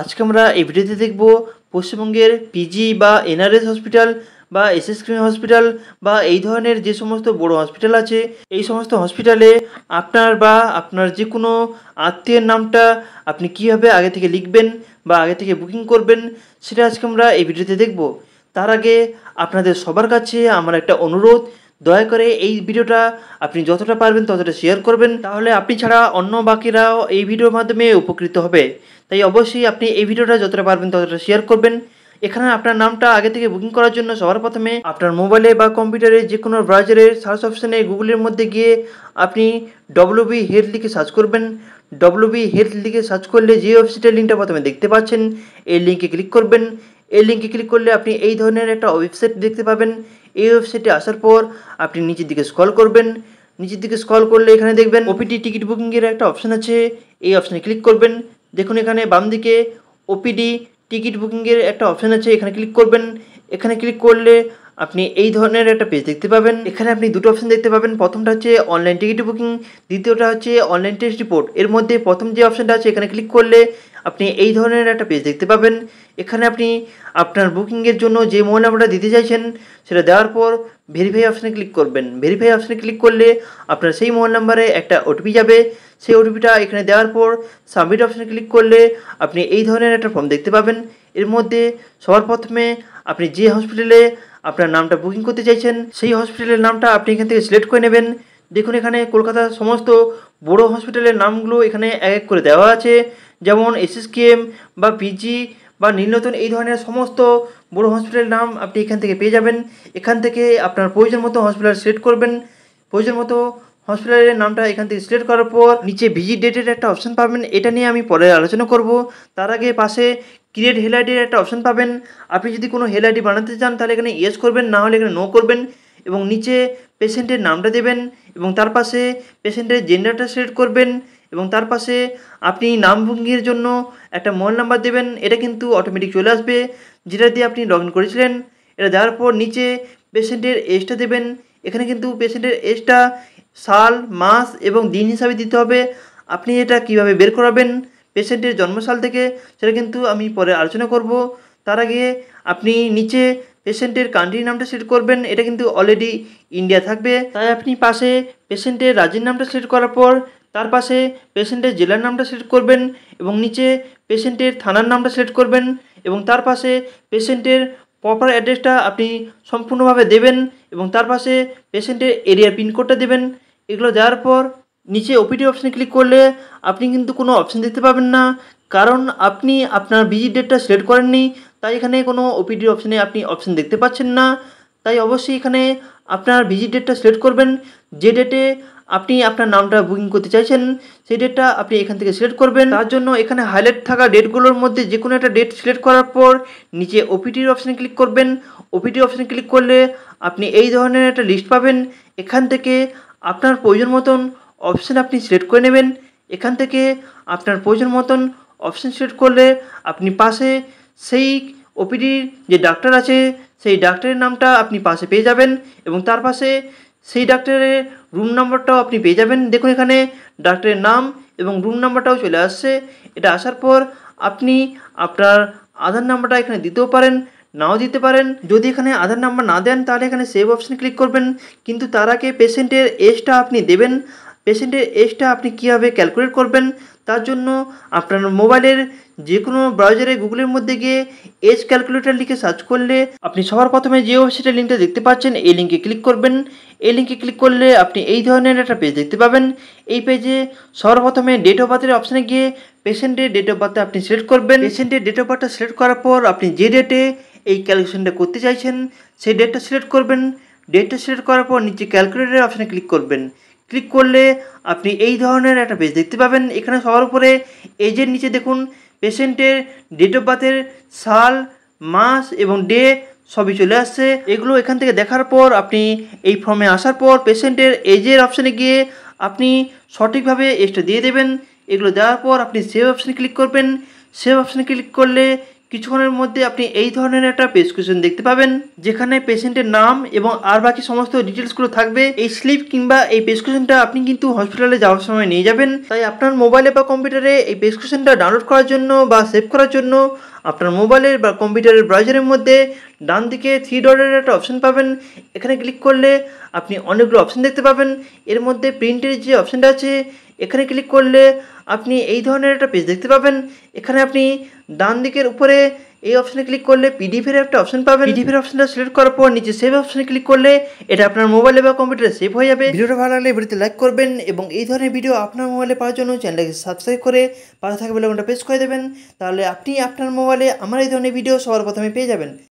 আজকে আমরা এই ভিডিওতে দেখব পশ্চিমবঙ্গের পিজি বা এনআরএস হসপিটাল বা এসএসক্রিম হসপিটাল বা এই ধরনের যে সমস্ত বড় হসপিটাল আছে এই সমস্ত হসপিটালে আপনার বা আপনার যে কোনো আত্মীয়ের নামটা আপনি কীভাবে আগে থেকে লিখবেন বা আগে থেকে বুকিং করবেন সেটা আজকে আমরা এই ভিডিওতে দেখব তার আগে আপনাদের সবার কাছে আমার একটা অনুরোধ দয়া করে এই ভিডিওটা আপনি যতটা পারবেন ততটা শেয়ার করবেন তাহলে আপনি ছাড়া অন্য বাকিরাও এই ভিডিওর মাধ্যমে উপকৃত হবে তাই অবশ্যই আপনি এই ভিডিওটা যতটা পারবেন ততটা শেয়ার করবেন এখানে আপনার নামটা আগে থেকে বুকিং করার জন্য সবার প্রথমে আপনার মোবাইলে বা কম্পিউটারে যে কোনো ব্রাউজারের সার্চ অপশানে গুগলের মধ্যে গিয়ে আপনি ডব্লুবি বি হেলথ লিখে সার্চ করবেন ডব্লুবি বি হেলথ লিখে সার্চ করলে যে ওয়েবসাইটের লিঙ্কটা প্রথমে দেখতে পাচ্ছেন এই লিঙ্কে ক্লিক করবেন এই লিঙ্কে ক্লিক করলে আপনি এই ধরনের একটা ওয়েবসাইট দেখতে পাবেন এই ওয়েবসাইটে আসার পর আপনি নিচের দিকে স্ক্রল করবেন নিচের দিকে স্ক্রল করলে এখানে দেখবেন ওপিডি টিকিট বুকিংয়ের একটা অপশান আছে এই অপশানে ক্লিক করবেন দেখুন এখানে বাম দিকে ওপিডি টিকিট বুকিংয়ের একটা অপশান আছে এখানে ক্লিক করবেন এখানে ক্লিক করলে আপনি এই ধরনের একটা পেজ দেখতে পাবেন এখানে আপনি দুটো অপশন দেখতে পাবেন প্রথমটা হচ্ছে অনলাইন টিকিট বুকিং দ্বিতীয়টা হচ্ছে অনলাইন টেস্ট রিপোর্ট এর মধ্যে প্রথম যে অপশনটা আছে এখানে ক্লিক করলে আপনি এই ধরনের একটা পেজ দেখতে পাবেন এখানে আপনি আপনার বুকিংয়ের জন্য যে মোবাইল নাম্বারটা দিতে চাইছেন সেটা দেওয়ার পর ভেরিফাই অপশানে ক্লিক করবেন ভেরিফাই অপশানে ক্লিক করলে আপনার সেই মোবাইল নাম্বারে একটা ওটিপি যাবে সেই ওটিপিটা এখানে দেওয়ার পর সাবমিট অপশানে ক্লিক করলে আপনি এই ধরনের একটা ফর্ম দেখতে পাবেন এর মধ্যে সবার প্রথমে আপনি যে হসপিটালে আপনার নামটা বুকিং করতে চাইছেন সেই হসপিটালের নামটা আপনি এখান থেকে সিলেক্ট করে নেবেন দেখুন এখানে কলকাতার সমস্ত বড় হসপিটালের নামগুলো এখানে এক এক করে দেওয়া আছে যেমন এসএসকেএম বা পিজি বা নীলনতন এই ধরনের সমস্ত বড় হসপিটালের নাম আপনি এখান থেকে পেয়ে যাবেন এখান থেকে আপনার প্রয়োজন মতো হসপিটাল সিলেক্ট করবেন প্রয়োজন মতো হসপিটালের নামটা এখান থেকে সিলেক্ট করার পর নিচে ভিজিট ডেটের একটা অপশন পাবেন এটা নিয়ে আমি পরে আলোচনা করব তার আগে পাশে ক্রিয়েট হেলআইডির একটা অপশন পাবেন আপনি যদি কোনো আইডি বানাতে চান তাহলে এখানে ইয়েস করবেন না হলে এখানে নো করবেন এবং নিচে পেশেন্টের নামটা দেবেন এবং তার পাশে পেশেন্টের জেন্ডারটা সিলেক্ট করবেন এবং তার পাশে আপনি নামভঙ্গির জন্য একটা মোবাইল নাম্বার দেবেন এটা কিন্তু অটোমেটিক চলে আসবে যেটা দিয়ে আপনি লগ ইন করেছিলেন এটা দেওয়ার পর নিচে পেশেন্টের এজটা দেবেন এখানে কিন্তু পেশেন্টের এজটা সাল মাস এবং দিন হিসাবে দিতে হবে আপনি এটা কিভাবে বের করাবেন পেশেন্টের জন্মসাল থেকে সেটা কিন্তু আমি পরে আলোচনা করব তার আগে আপনি নিচে পেশেন্টের কান্ট্রির নামটা সিলেক্ট করবেন এটা কিন্তু অলরেডি ইন্ডিয়া থাকবে তাই আপনি পাশে পেশেন্টের রাজ্যের নামটা সিলেক্ট করার পর তার পাশে পেশেন্টের জেলার নামটা সিলেক্ট করবেন এবং নিচে পেশেন্টের থানার নামটা সিলেক্ট করবেন এবং তার পাশে পেশেন্টের প্রপার অ্যাড্রেসটা আপনি সম্পূর্ণভাবে দেবেন এবং তার পাশে পেশেন্টের এরিয়ার পিনকোডটা দেবেন এগুলো দেওয়ার পর নিচে ওপিডি অপশানে ক্লিক করলে আপনি কিন্তু কোনো অপশান দেখতে পাবেন না কারণ আপনি আপনার ভিজিট ডেটটা সিলেক্ট করেননি তাই এখানে কোনো ওপিডি অপশানে আপনি অপশান দেখতে পাচ্ছেন না তাই অবশ্যই এখানে আপনার ভিজিট ডেটটা সিলেক্ট করবেন যে ডেটে আপনি আপনার নামটা বুকিং করতে চাইছেন সেই ডেটটা আপনি এখান থেকে সিলেক্ট করবেন তার জন্য এখানে হাইলাইট থাকা ডেটগুলোর মধ্যে যে কোনো একটা ডেট সিলেক্ট করার পর নিচে ওপিটির অপশানে ক্লিক করবেন ওপিটির অপশানে ক্লিক করলে আপনি এই ধরনের একটা লিস্ট পাবেন এখান থেকে আপনার প্রয়োজন মতন অপশান আপনি সিলেক্ট করে নেবেন এখান থেকে আপনার প্রয়োজন মতন অপশান সিলেক্ট করলে আপনি পাশে সেই ওপিডির যে ডাক্তার আছে সেই ডাক্তারের নামটা আপনি পাশে পেয়ে যাবেন এবং তার পাশে সেই ডাক্তারের রুম নাম্বারটাও আপনি পেয়ে যাবেন দেখুন এখানে ডাক্তারের নাম এবং রুম নাম্বারটাও চলে আসছে এটা আসার পর আপনি আপনার আধার নাম্বারটা এখানে দিতেও পারেন নাও দিতে পারেন যদি এখানে আধার নাম্বার না দেন তাহলে এখানে সেভ অপশানে ক্লিক করবেন কিন্তু তার আগে পেশেন্টের এজটা আপনি দেবেন পেশেন্টের এজটা আপনি কীভাবে ক্যালকুলেট করবেন তার জন্য আপনার মোবাইলের যে কোনো ব্রাউজারে গুগলের মধ্যে গিয়ে এজ ক্যালকুলেটর লিখে সার্চ করলে আপনি সবার প্রথমে যে ওয়েবসাইটের লিঙ্কটা দেখতে পাচ্ছেন এই লিঙ্কে ক্লিক করবেন এই লিঙ্কে ক্লিক করলে আপনি এই ধরনের একটা পেজ দেখতে পাবেন এই পেজে সর্বপ্রথমে ডেট অফ বার্থের অপশানে গিয়ে পেশেন্টের ডেট অফ বার্থ আপনি সিলেক্ট করবেন পেশেন্টের ডেট অফ বার্থটা সিলেক্ট করার পর আপনি যে ডেটে এই ক্যালকুলেশনটা করতে চাইছেন সেই ডেটটা সিলেক্ট করবেন ডেটটা সিলেক্ট করার পর নিচে ক্যালকুলেটরের অপশানে ক্লিক করবেন ক্লিক করলে আপনি এই ধরনের একটা পেজ দেখতে পাবেন এখানে সবার উপরে এজের নিচে দেখুন পেশেন্টের ডেট অফ বার্থের সাল মাস এবং ডে সবই চলে আসছে এগুলো এখান থেকে দেখার পর আপনি এই ফর্মে আসার পর পেশেন্টের এজের অপশানে গিয়ে আপনি সঠিকভাবে এজটা দিয়ে দেবেন এগুলো দেওয়ার পর আপনি সেভ অপশানে ক্লিক করবেন সেভ অপশানে ক্লিক করলে কিছুক্ষণের মধ্যে আপনি এই ধরনের একটা প্রেসক্রিপশন দেখতে পাবেন যেখানে পেশেন্টের নাম এবং আর বাকি সমস্ত ডিটেলসগুলো থাকবে এই স্লিপ কিংবা এই প্রেসক্রিপশনটা আপনি কিন্তু হসপিটালে যাওয়ার সময় নিয়ে যাবেন তাই আপনার মোবাইলে বা কম্পিউটারে এই প্রেসক্রিপশনটা ডাউনলোড করার জন্য বা সেভ করার জন্য আপনার মোবাইলের বা কম্পিউটারের ব্রাউজারের মধ্যে ডান দিকে থ্রি ডটের একটা অপশন পাবেন এখানে ক্লিক করলে আপনি অনেকগুলো অপশন দেখতে পাবেন এর মধ্যে প্রিন্টের যে অপশনটা আছে এখানে ক্লিক করলে আপনি এই ধরনের একটা পেজ দেখতে পাবেন এখানে আপনি ডান দিকের উপরে এই অপশানে ক্লিক করলে পিডিএফের একটা অপশান পাবেন পিডিএফের অপশনটা সিলেক্ট করার পর নিচে সেভ অপশানে ক্লিক করলে এটা আপনার মোবাইলে বা কম্পিউটারে সেভ হয়ে যাবে ভিডিওটা ভালো লাগলে ভিডিওতে লাইক করবেন এবং এই ধরনের ভিডিও আপনার মোবাইলে পাওয়ার জন্য চ্যানেলটাকে সাবস্ক্রাইব করে পাশে থাকা বেলাকনটা প্রেস করে দেবেন তাহলে আপনি আপনার মোবাইলে আমার এই ধরনের ভিডিও সবার প্রথমে পেয়ে যাবেন